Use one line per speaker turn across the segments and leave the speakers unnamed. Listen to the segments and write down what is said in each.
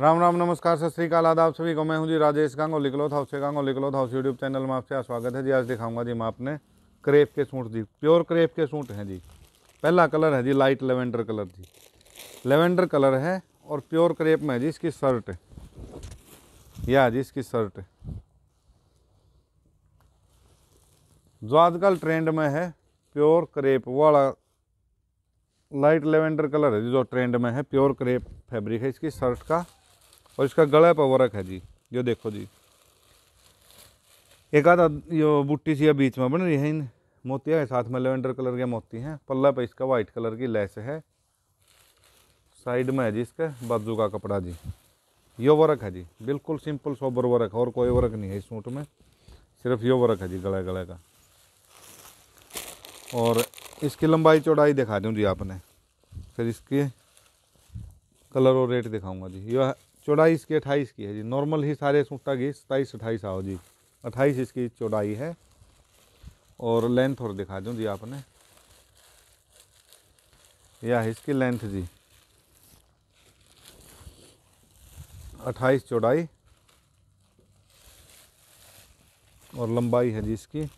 राम राम नमस्कार सत श्रीकाल आदाब सभी को मैं हूं जी राजेश गांग और लिखलोथ हाउस गांग और लिखलोथ हाउस यूट्यूब चैनल में आपसे स्वागत है जी आज दिखाऊंगा जी मैं आपने क्रेप के सूट जी प्योर क्रेप के सूट हैं जी पहला कलर है जी लाइट लेवेंडर कलर जी लेवेंडर कलर है और प्योर क्रेप में है जी इसकी शर्ट या जी इसकी शर्ट जो आजकल ट्रेंड में है प्योर क्रेप वाला लाइट लेवेंडर कलर है जो ट्रेंड में है प्योर क्रेप फैब्रिक है इसकी शर्ट का और इसका गला पर वर्क है जी ये देखो जी एक आधा यो बूटी सी बीच में बन रही है इन मोतिया के साथ में लेवेंडर कलर के मोती हैं पल्ला पे इसका वाइट कलर की लेस है साइड में है जी इसका बाजू का कपड़ा जी यो वर्क है जी बिल्कुल सिंपल सोबर वर्क और कोई वर्क नहीं है इस सूट में सिर्फ यो वर्क है जी गले गले का और इसकी लंबाई चौड़ाई दिखा दूँ जी आपने फिर इसके कलर और रेट दिखाऊंगा जी यह चौड़ाई इसकी अट्ठाईस की है जी नॉर्मल ही सारे सूटा की सताईस अट्ठाईस आओ जी अट्ठाईस इसकी चौड़ाई है और लेंथ और दिखा दूँ जी आपने या इसकी लेंथ जी अट्ठाईस चौड़ाई और लंबाई है जी इसकी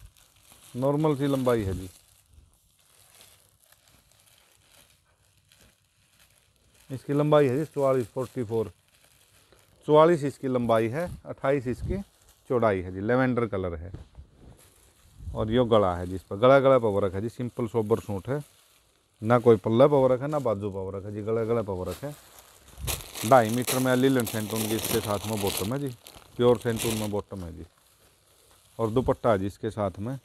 नॉर्मल सी लंबाई है जी इसकी लंबाई है जी चौवालीस फोर्टी फोर चौवालीस इसकी लंबाई है अट्ठाईस इसकी चौड़ाई है जी लेवेंडर कलर है और यो गला है जिस पर गला गला पवरक है जी सिंपल सोबर सूट है ना कोई पल्ला पवरक है ना बाजू पवरक है जी गला गला पवरक है ढाई मीटर में लीलन सेंटून की इसके साथ में बॉटम है जी प्योर सेंटून में बॉटम है जी और दुपट्टा जी इसके साथ में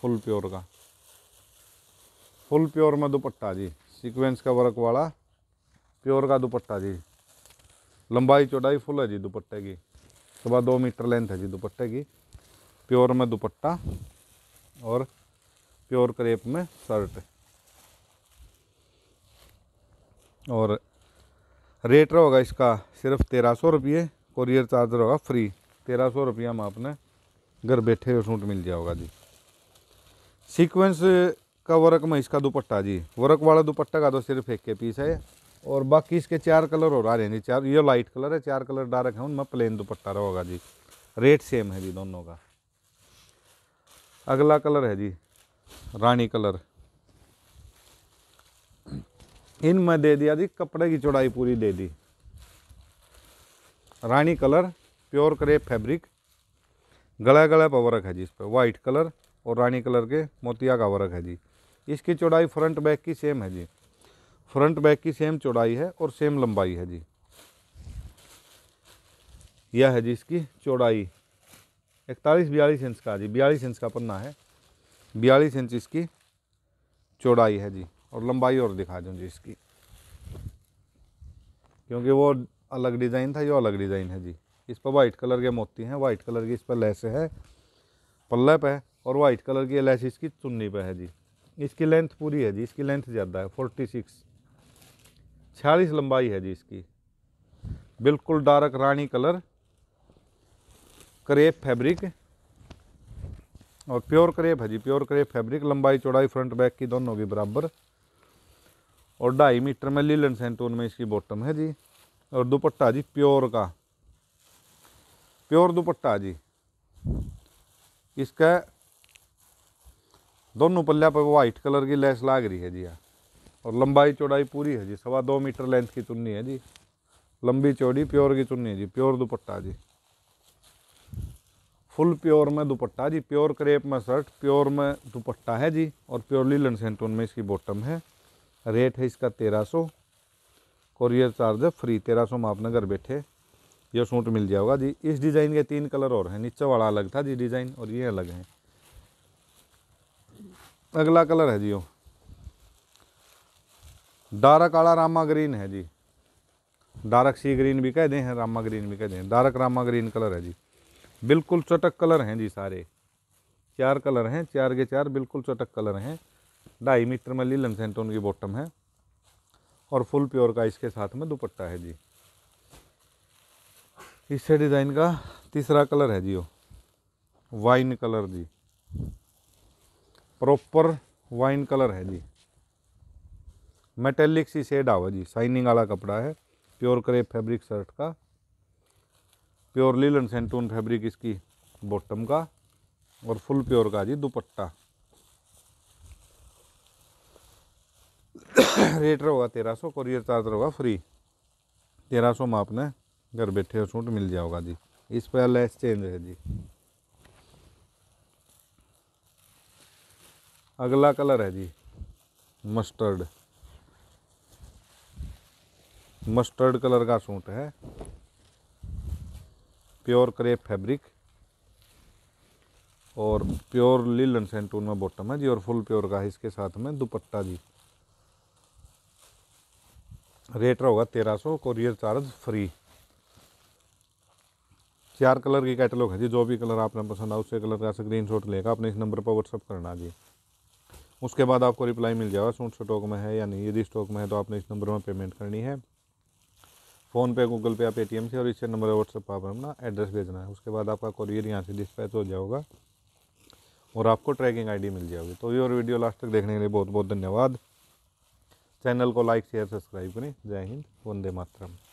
फुल प्योर का फुल प्योर में दुपट्टा जी सिक्वेंस का वर्क वाला प्योर का दुपट्टा जी लंबाई चौड़ाई फुल है जी दुपट्टे की सुबह दो मीटर लेंथ है जी दुपट्टे की प्योर में दुपट्टा और प्योर करेप में शर्ट और रेट होगा इसका सिर्फ तेरह सौ रुपये कोरियर चार्ज होगा फ्री तेरह सौ रुपया में आपने घर बैठे हुए सूट मिल जाएगा जी सीक्वेंस का वर्क में इसका दुपट्टा जी वर्क वाला दुपट्टा का तो सिर्फ एक के पीस है और बाकी इसके चार कलर और आ रहे हैं जी चार ये लाइट कलर है चार कलर डार्क है उनमें प्लेन दुपट्टा रहोगा जी रेट सेम है जी दोनों का अगला कलर है जी रानी कलर इनमें दे दिया जी कपड़े की चौड़ाई पूरी दे दी रानी कलर प्योर करे फैब्रिक गला गला पर वर्क है जी इस पर वाइट कलर और रानी कलर के मोतिया का वर्क है जी इसकी चौड़ाई फ्रंट बैक की सेम है जी फ्रंट बैक की सेम चौड़ाई है और सेम लंबाई है जी यह है जी इसकी चौड़ाई इकतालीस बयालीस इंच का जी बयालीस इंच का पन्ना है बयालीस इंच इसकी चौड़ाई है जी और लंबाई और दिखा दूँ जी इसकी क्योंकि वो अलग डिज़ाइन था ये अलग डिज़ाइन है जी इस पर वाइट कलर के मोती हैं वाइट कलर की इस पर लैस है पल्ले पे और वाइट कलर की लैस इसकी चुन्नी पे है जी इसकी लेंथ पूरी है जी इसकी लेंथ ज़्यादा है फोर्टी सिक्स छियालीस लंबाई है जी इसकी बिल्कुल डार्क रानी कलर करेप फैब्रिक और प्योर करेप है जी प्योर करेप फैब्रिक लंबाई चौड़ाई फ्रंट बैक की दोनों की बराबर और ढाई मीटर में लीलन सेंटून में इसकी बॉटम है जी और दुपट्टा जी प्योर का प्योर दुपट्टा जी इसका दोनों पल्ला पर वाइट कलर की लैस लाग रही है जी यहाँ और लंबाई चौड़ाई पूरी है जी सवा दो मीटर लेंथ की चुन्नी है जी लंबी चौड़ी प्योर की चुन्नी है जी प्योर दुपट्टा जी फुल प्योर में दुपट्टा जी प्योर क्रेप में शर्ट प्योर में दुपट्टा है जी और प्योर लीलन सेंटोन में इसकी बॉटम है रेट है इसका तेरह सौ कोरियर चार्ज फ्री तेरह सौ में आपने घर बैठे यह सूट मिल जाएगा जी इस डिज़ाइन के तीन कलर और हैं नीचे वाला अलग था जी डिज़ाइन और ये अलग है अगला कलर है जी यो डारक आला रामा ग्रीन है जी डारक सी ग्रीन भी कह दें हैं रामा ग्रीन भी कह दें डारक रामा ग्रीन कलर है जी बिल्कुल चटक कलर हैं जी सारे चार कलर हैं चार के चार बिल्कुल चटक कलर हैं ढाई मीटर में लीलन सेंटोन की बॉटम है और फुल प्योर का इसके साथ में दुपट्टा है जी इससे डिज़ाइन का तीसरा कलर है जी वो वाइन कलर जी प्रॉपर वाइन कलर है जी मेटेलिक सी शेड आवा जी शाइनिंग वाला कपड़ा है प्योर करेप फैब्रिक शर्ट का प्योर लीलन सेंटून फैब्रिक इसकी बॉटम का और फुल प्योर का जी दुपट्टा रेट रहेगा तेरह सौ कोरियर चार्ज रहेगा फ्री तेरह सौ में आपने घर बैठे हो सूट मिल जाओगा जी इस पर लेस चेंज है जी अगला कलर है जी मस्टर्ड मस्टर्ड कलर का सूट है प्योर क्रेप फैब्रिक और प्योर लीलन सेंटून में बॉटम है जी और फुल प्योर का है इसके साथ में दुपट्टा जी रेट होगा तेरह सौ कोरियर चार्ज फ्री चार कलर की कैटलॉग है जी जो भी कलर आपने पसंद आए उसे कलर का स्क्रीन शॉट लेगा आपने इस नंबर पर व्हाट्सअप करना जी उसके बाद आपको रिप्लाई मिल जाएगा सूट स्टॉक में है या नहीं यदि स्टॉक में है तो आपने इस नंबर में पेमेंट करनी है फ़ोन पे गूगल पे या पेटीएम से और इसे नंबर व्हाट्सएप पर अपना एड्रेस भेजना है उसके बाद आपका कोरियर यहाँ से डिस्पैच हो जाएगा और आपको ट्रैकिंग आईडी मिल जाएगी तो ये और वीडियो लास्ट तक देखने के लिए बहुत बहुत धन्यवाद चैनल को लाइक शेयर सब्सक्राइब करें जय हिंद वंदे मातरम